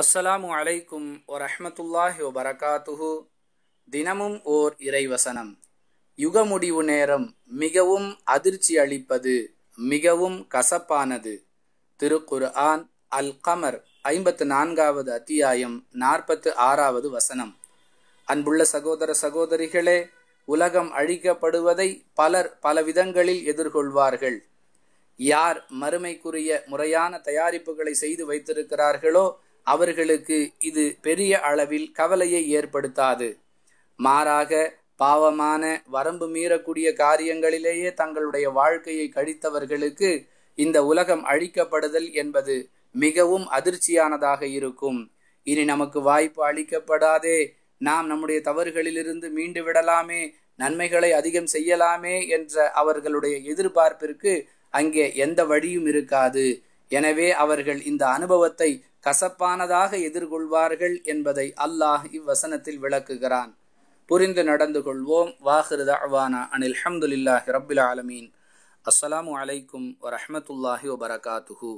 அஸ்ஸலாமு அலைக்கும் வரஹமத்துல்லாஹி வபரகாத்துஹு தினமும் ஓர் இறைவசனம் யுக முடிவு நேரம் மிகவும் அதிர்ச்சி அளிப்பது மிகவும் கசப்பானது திருக்குர் ஆன் அல் கமர் ஐம்பத்து நான்காவது அத்தியாயம் நாற்பத்து ஆறாவது வசனம் அன்புள்ள சகோதர சகோதரிகளே உலகம் அழிக்கப்படுவதை பலர் பல விதங்களில் எதிர்கொள்வார்கள் யார் மறுமைக்குரிய முறையான தயாரிப்புகளை செய்து வைத்திருக்கிறார்களோ அவர்களுக்கு இது பெரிய அளவில் கவலையை ஏற்படுத்தாது மாறாக பாவமான வரம்பு மீறக்கூடிய காரியங்களிலேயே தங்களுடைய வாழ்க்கையை கழித்தவர்களுக்கு இந்த உலகம் அழிக்கப்படுதல் என்பது மிகவும் அதிர்ச்சியானதாக இருக்கும் இனி நமக்கு வாய்ப்பு அளிக்கப்படாதே நாம் நம்முடைய தவறுகளிலிருந்து மீண்டு விடலாமே நன்மைகளை அதிகம் செய்யலாமே என்ற அவர்களுடைய எதிர்பார்ப்பிற்கு அங்கே எந்த வழியும் இருக்காது எனவே அவர்கள் இந்த அனுபவத்தை கசப்பானதாக எதிர்கொள்வார்கள் என்பதை அல்லாஹ் இவ்வசனத்தில் விளக்குகிறான் புரிந்து நடந்து கொள்வோம் வாஹிருத அவானா அனில் ஹம்துலில்லாஹி ரபுல் ஆலமீன் அஸ்ஸலாமு அலைக்கும் வரமத்துல்லாஹி வபரகாத்துஹூ